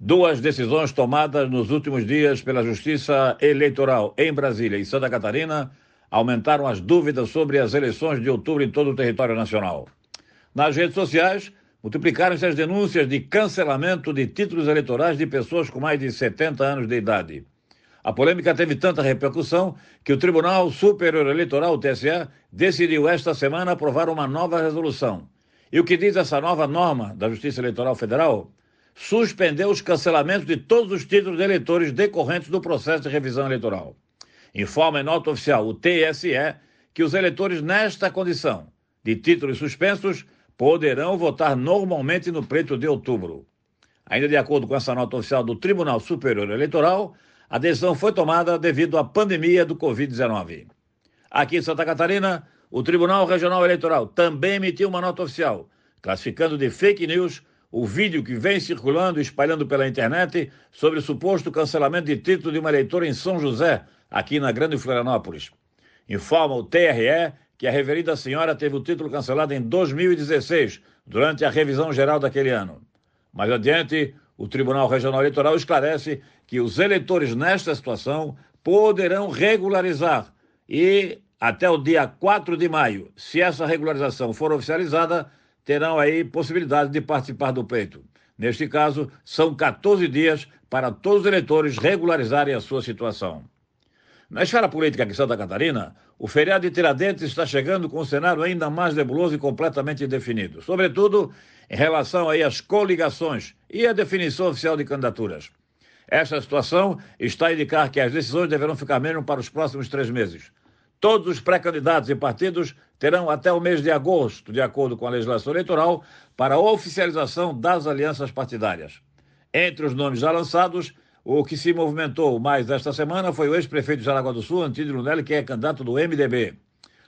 Duas decisões tomadas nos últimos dias pela Justiça Eleitoral em Brasília e Santa Catarina aumentaram as dúvidas sobre as eleições de outubro em todo o território nacional. Nas redes sociais, multiplicaram-se as denúncias de cancelamento de títulos eleitorais de pessoas com mais de 70 anos de idade. A polêmica teve tanta repercussão que o Tribunal Superior Eleitoral, o TSE, decidiu esta semana aprovar uma nova resolução. E o que diz essa nova norma da Justiça Eleitoral Federal? suspendeu os cancelamentos de todos os títulos de eleitores decorrentes do processo de revisão eleitoral. Informa em nota oficial o TSE que os eleitores nesta condição de títulos suspensos poderão votar normalmente no preto de outubro. Ainda de acordo com essa nota oficial do Tribunal Superior Eleitoral, a decisão foi tomada devido à pandemia do Covid-19. Aqui em Santa Catarina, o Tribunal Regional Eleitoral também emitiu uma nota oficial, classificando de fake news o vídeo que vem circulando e espalhando pela internet sobre o suposto cancelamento de título de uma eleitora em São José, aqui na Grande Florianópolis. Informa o TRE que a reverida senhora teve o título cancelado em 2016, durante a revisão geral daquele ano. Mais adiante, o Tribunal Regional Eleitoral esclarece que os eleitores nesta situação poderão regularizar e, até o dia 4 de maio, se essa regularização for oficializada, terão aí possibilidade de participar do pleito. Neste caso, são 14 dias para todos os eleitores regularizarem a sua situação. Na esfera política aqui em Santa Catarina, o feriado de Tiradentes está chegando com um cenário ainda mais nebuloso e completamente indefinido, sobretudo em relação aí às coligações e à definição oficial de candidaturas. Esta situação está a indicar que as decisões deverão ficar mesmo para os próximos três meses, Todos os pré-candidatos e partidos terão até o mês de agosto, de acordo com a legislação eleitoral, para a oficialização das alianças partidárias. Entre os nomes já lançados, o que se movimentou mais esta semana foi o ex-prefeito de Jaraguá do Sul, Antídio Lunelli, que é candidato do MDB.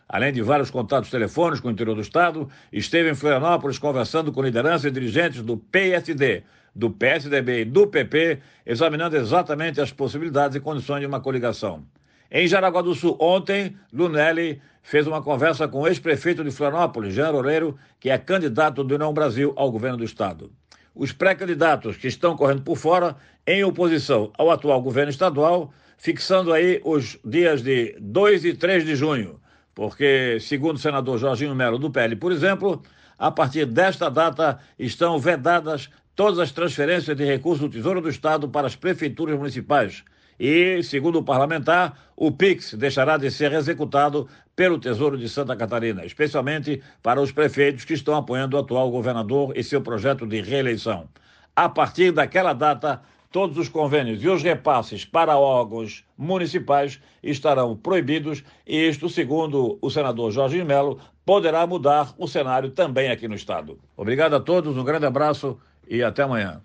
Além de vários contatos telefônicos com o interior do Estado, esteve em Florianópolis conversando com lideranças e dirigentes do PSD, do PSDB e do PP, examinando exatamente as possibilidades e condições de uma coligação. Em Jaraguá do Sul, ontem, Lunelli fez uma conversa com o ex-prefeito de Florianópolis, Jean Oreiro, que é candidato do União Brasil ao governo do Estado. Os pré-candidatos que estão correndo por fora, em oposição ao atual governo estadual, fixando aí os dias de 2 e 3 de junho, porque, segundo o senador Jorginho Melo do PL, por exemplo, a partir desta data estão vedadas todas as transferências de recursos do Tesouro do Estado para as prefeituras municipais e, segundo o parlamentar, o PIX deixará de ser executado pelo Tesouro de Santa Catarina, especialmente para os prefeitos que estão apoiando o atual governador e seu projeto de reeleição. A partir daquela data, todos os convênios e os repasses para órgãos municipais estarão proibidos, e isto, segundo o senador Jorge Melo, poderá mudar o cenário também aqui no Estado. Obrigado a todos, um grande abraço e até amanhã.